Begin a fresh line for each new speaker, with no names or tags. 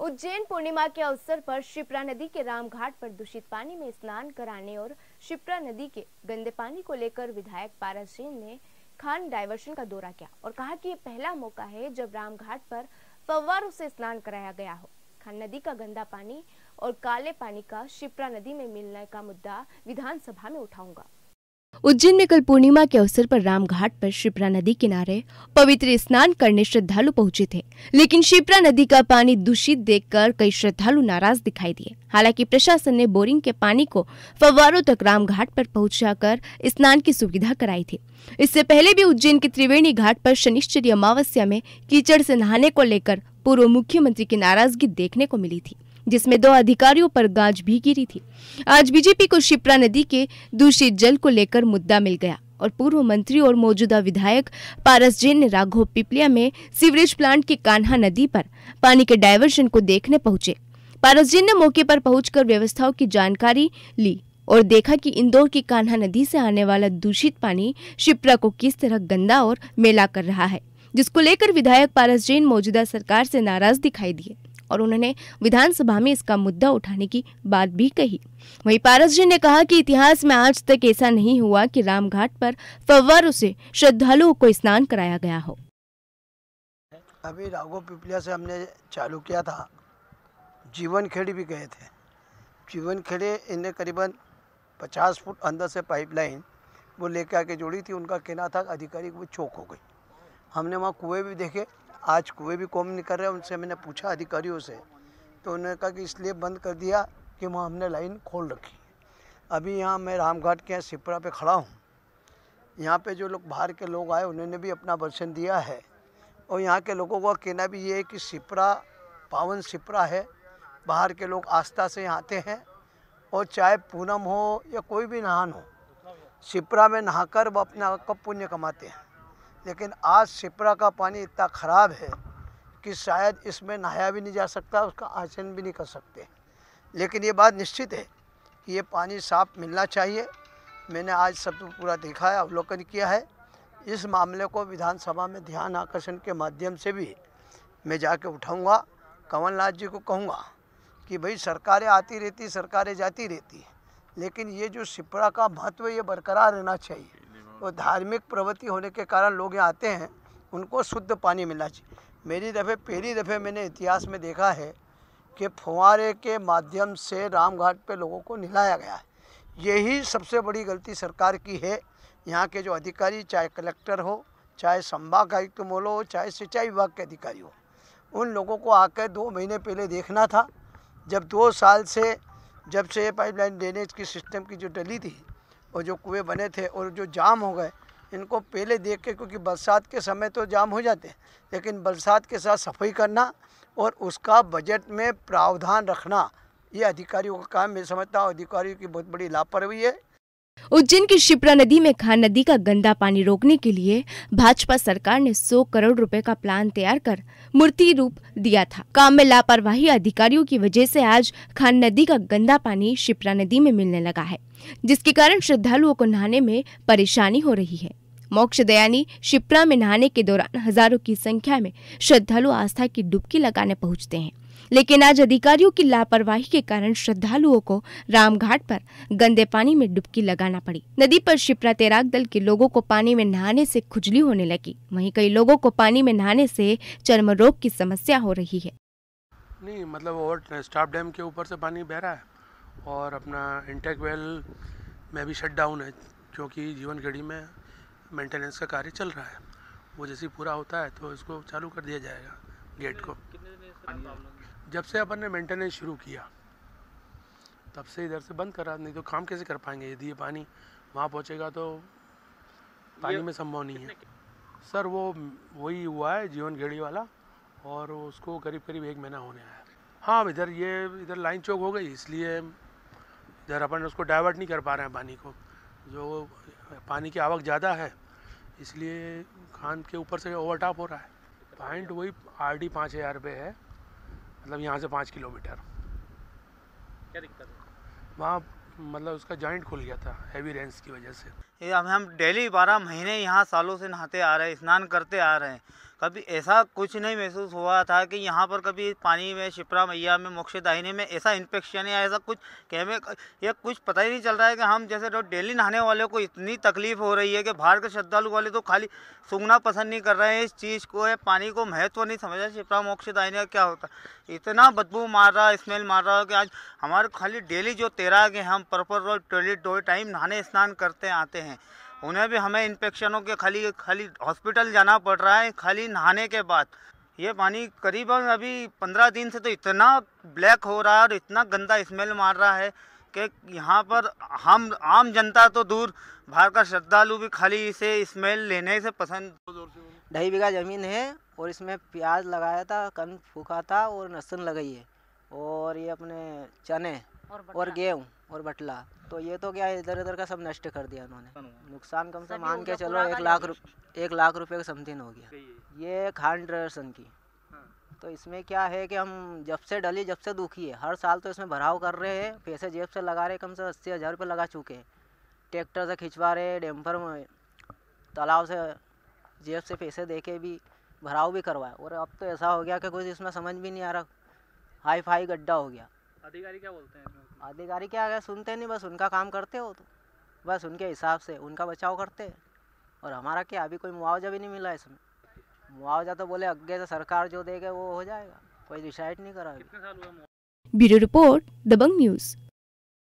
उज्जैन पूर्णिमा के अवसर पर शिप्रा नदी के रामघाट पर दूषित पानी में स्नान कराने और शिप्रा नदी के गंदे पानी को लेकर विधायक पारा सिंह ने खान डायवर्शन का दौरा किया और कहा कि ये पहला मौका है जब रामघाट पर फवारों से स्नान कराया गया हो खान नदी का गंदा पानी और काले पानी का शिप्रा नदी में मिलने का मुद्दा विधानसभा में उठाऊंगा उज्जैन में कल पूर्णिमा के अवसर पर रामघाट पर शिप्रा नदी किनारे पवित्र स्नान करने श्रद्धालु पहुंचे थे लेकिन शिप्रा नदी का पानी दूषित देखकर कई श्रद्धालु नाराज दिखाई दिए हालांकि प्रशासन ने बोरिंग के पानी को फव्वारों तक रामघाट पर पहुंचाकर स्नान की सुविधा कराई थी इससे पहले भी उज्जैन के त्रिवेणी घाट पर शनिश्चरी अमावस्या में कीचड़ से नहाने को लेकर पूर्व मुख्यमंत्री की नाराजगी देखने को मिली थी जिसमें दो अधिकारियों पर गाज भी गिरी थी आज बीजेपी को शिप्रा नदी के दूषित जल को लेकर मुद्दा मिल गया और पूर्व मंत्री और मौजूदा विधायक पारस जैन ने राघो पिपलिया में सीवरेज प्लांट के कान्हा नदी पर पानी के डायवर्शन को देखने पहुंचे पारस जैन ने मौके पर पहुंचकर व्यवस्थाओं की जानकारी ली और देखा कि इंदौर की कान्हा नदी से आने वाला दूषित पानी शिप्रा को किस तरह गंदा और मेला कर रहा है जिसको लेकर विधायक पारस जैन मौजूदा सरकार से नाराज दिखाई दिए और उन्होंने विधानसभा में इसका मुद्दा उठाने की बात भी कही वहीं पारस जी ने कहा कि इतिहास में आज तक ऐसा नहीं हुआ कि रामघाट पर फव्वारों से श्रद्धालुओं को स्नान कराया गया हो
अभी राघो पिपलिया से हमने चालू किया था जीवन खेड़ी भी गए थे जीवन खेड़े इन्हें करीबन पचास फुट अंदर से पाइपलाइन वो लेके आके जोड़ी थी उनका कहना था अधिकारी वो चौक हो गई हमने वहाँ कुएं भी देखे आज कुएँ भी कॉम नहीं कर रहे उनसे मैंने पूछा अधिकारियों से तो उन्होंने कहा कि इसलिए बंद कर दिया कि वहाँ हमने लाइन खोल रखी अभी यहाँ मैं रामघाट के यहाँ सिपरा पे खड़ा हूँ यहाँ पे जो लोग बाहर के लोग आए उन्होंने भी अपना वर्षन दिया है और यहाँ के लोगों का कहना भी ये है कि सिपरा पावन सिपरा है बाहर के लोग आस्था से यहाँ आते हैं और चाहे पूनम हो या कोई भी नहान हो सिपरा में नहाकर वो अपना का पुण्य कमाते हैं लेकिन आज सिपरा का पानी इतना ख़राब है कि शायद इसमें नहाया भी नहीं जा सकता उसका आचरण भी नहीं कर सकते लेकिन ये बात निश्चित है कि ये पानी साफ मिलना चाहिए मैंने आज सब पूरा देखा है अवलोकन किया है इस मामले को विधानसभा में ध्यान आकर्षण के माध्यम से भी मैं जाके उठाऊंगा कमलनाथ जी को कहूंगा कि भाई सरकारें आती रहती सरकारें जाती रहती लेकिन ये जो सिपरा का महत्व ये बरकरार रहना चाहिए तो धार्मिक प्रवृत्ति होने के कारण लोग यहाँ आते हैं उनको शुद्ध पानी मिलना चाहिए मेरी दफ़े पहली दफ़े मैंने इतिहास में देखा है कि फुहारे के माध्यम से राम घाट पे लोगों को नहलाया गया है यही सबसे बड़ी गलती सरकार की है यहाँ के जो अधिकारी चाहे कलेक्टर हो चाहे संभाग आयुक्त मोलो हो चाहे सिंचाई विभाग के अधिकारी हो उन लोगों को आकर दो महीने पहले देखना था जब दो साल से जब से पाइपलाइन ड्रेनेज की सिस्टम की जो डली थी और जो कुएँ बने थे और जो जाम हो गए इनको पहले देख के क्योंकि बरसात के समय तो जाम हो जाते हैं लेकिन बरसात के साथ सफाई करना और उसका बजट में प्रावधान रखना ये अधिकारियों का काम मैं समझता हूँ अधिकारियों की बहुत बड़ी लापरवाही
है उज्जैन की शिप्रा नदी में खान नदी का गंदा पानी रोकने के लिए भाजपा सरकार ने 100 करोड़ रुपए का प्लान तैयार कर मूर्ति रूप दिया था काम में लापरवाही अधिकारियों की वजह से आज खान नदी का गंदा पानी शिप्रा नदी में मिलने लगा है जिसके कारण श्रद्धालुओं को नहाने में परेशानी हो रही है मोक्ष दयानी शिप्रा में नहाने के दौरान हजारों की संख्या में श्रद्धालु आस्था की डुबकी लगाने पहुंचते हैं लेकिन आज अधिकारियों की लापरवाही के कारण श्रद्धालुओं को रामघाट पर गंदे पानी में डुबकी लगाना पड़ी नदी पर शिप्रा तैराक दल के लोगों को पानी में नहाने से खुजली होने लगी वहीं कई लोगों को पानी में नहाने से चर्म रोग की समस्या हो रही है
नहीं मतलब स्टाफ डैम के ऊपर से पानी बह रहा है और अपना इंटेक वेल में भी शट डाउन है क्योंकि जीवन घड़ी में मेंटेनेंस का कार्य चल रहा है वो जैसे पूरा होता है तो इसको चालू कर दिया जाएगा गेट को जब से अपन ने मेंटेनेंस शुरू किया तब से इधर से बंद करा नहीं तो काम कैसे कर पाएंगे यदि ये पानी वहाँ पहुँचेगा तो पानी में संभव नहीं है सर वो वही हुआ है जीवन घेड़ी वाला और उसको करीब करीब एक महीना होने आया हाँ इधर ये इधर लाइन चौक हो गई इसलिए इधर अपन उसको डाइवर्ट नहीं कर पा रहे हैं पानी को जो पानी की आवक ज़्यादा है इसलिए खान के ऊपर से ओवरटॉप हो रहा है पॉइंट वही आर डी पाँच हज़ार रुपये है मतलब यहाँ
से पाँच किलोमीटर
क्या दिक्कत है
वहाँ मतलब उसका जॉइंट खुल गया था हैवी रेंस की वजह से ये हम डेली बारह महीने यहाँ सालों से नहाते आ रहे हैं स्नान करते आ रहे हैं कभी ऐसा कुछ नहीं महसूस हुआ था कि यहाँ पर कभी पानी में शिप्रा मैया में मोक्षदाहिनी में ऐसा इन्फेक्शन या ऐसा कुछ कैमे यह कुछ पता ही नहीं चल रहा है कि हम जैसे तो डेली नहाने वाले को इतनी तकलीफ हो रही है कि बाहर के श्रद्धालु वाले तो खाली सूंघना पसंद नहीं कर रहे हैं इस चीज़ को है पानी को महत्व नहीं नहीं समझा शिप्रा मोक्षदाहिनी का क्या होता इतना बदबू मार रहा स्मेल मार रहा कि आज हमारे खाली डेली जो तैराक हैं हम प्रॉपर रोज टॉयलेट दो टाइम नहाने स्नान करते आते हैं उन्हें भी हमें इन्फेक्शनों के खाली खाली हॉस्पिटल जाना पड़ रहा है खाली नहाने के बाद ये पानी करीबन अभी पंद्रह दिन से तो इतना ब्लैक हो रहा है और इतना गंदा स्मेल मार रहा है कि यहाँ पर हम आम जनता तो दूर बाहर का श्रद्धालु भी खाली इसे स्मेल लेने से पसंद
ढाई बीघा ज़मीन है और इसमें प्याज लगाया था कन फूका था और लहसुन लगाई है और ये अपने चने और, गेहूँ और बटला तो ये तो क्या इधर उधर का सब नष्ट कर दिया उन्होंने नुकसान कम से मान के चलो एक लाख एक लाख रुपए का समथिंग हो गया ये खान ड्रेसन की हाँ। तो इसमें क्या है कि हम जब से डली जब से दुखी है हर साल तो इसमें भराव कर रहे हैं पैसे जेब से लगा रहे कम से अस्सी हज़ार रुपये लगा चुके हैं ट्रैक्टर से खिंचवा रहे डैम्पर में तालाब से जेब से पैसे दे भी भराव भी करवाए और अब तो ऐसा हो गया कि कुछ इसमें समझ भी नहीं आ रहा हाई फाई गड्ढा हो गया अधिकारी क्या बोलते हैं अधिकारी क्या है सुनते नहीं बस उनका काम करते हो तो बस उनके हिसाब से उनका बचाव करते हैं और हमारा क्या अभी कोई मुआवजा भी नहीं मिला इसमें मुआवजा तो बोले अग्गे से सरकार जो देगा वो हो जाएगा कोई डिसाइड नहीं करा
ब्यूरो रिपोर्ट दबंग न्यूज़